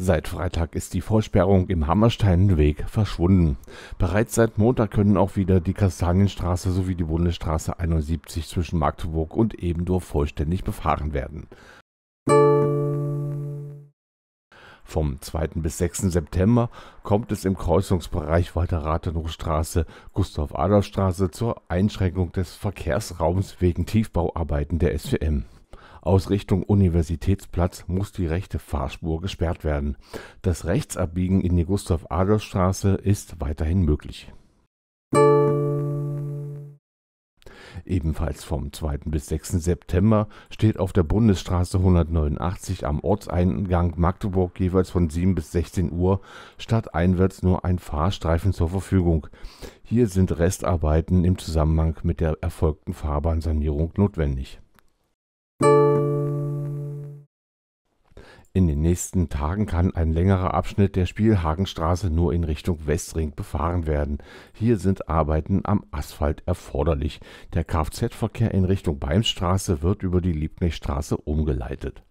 Seit Freitag ist die Vollsperrung im Hammersteinweg verschwunden. Bereits seit Montag können auch wieder die Kastanienstraße sowie die Bundesstraße 71 zwischen Magdeburg und Ebendorf vollständig befahren werden. Vom 2. bis 6. September kommt es im Kreuzungsbereich Walter Rathenow-Straße, Gustav Adolf-Straße zur Einschränkung des Verkehrsraums wegen Tiefbauarbeiten der SWM. Aus Richtung Universitätsplatz muss die rechte Fahrspur gesperrt werden. Das Rechtsabbiegen in die Gustav-Adolf-Straße ist weiterhin möglich. Ebenfalls vom 2. bis 6. September steht auf der Bundesstraße 189 am Ortseingang Magdeburg jeweils von 7 bis 16 Uhr statt einwärts nur ein Fahrstreifen zur Verfügung. Hier sind Restarbeiten im Zusammenhang mit der erfolgten Fahrbahnsanierung notwendig. In den nächsten Tagen kann ein längerer Abschnitt der Spielhagenstraße nur in Richtung Westring befahren werden. Hier sind Arbeiten am Asphalt erforderlich. Der Kfz-Verkehr in Richtung Beimstraße wird über die Liebknechtstraße umgeleitet.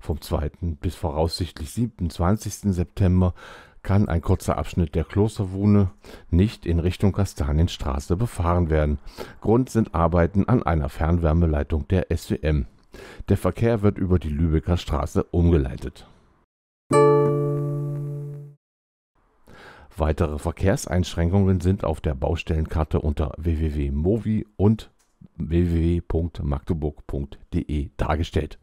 Vom 2. bis voraussichtlich 27. September kann ein kurzer Abschnitt der Klosterwohne nicht in Richtung Kastanienstraße befahren werden. Grund sind Arbeiten an einer Fernwärmeleitung der SWM. Der Verkehr wird über die Lübecker Straße umgeleitet. Weitere Verkehrseinschränkungen sind auf der Baustellenkarte unter www.movi und www.magdeburg.de dargestellt.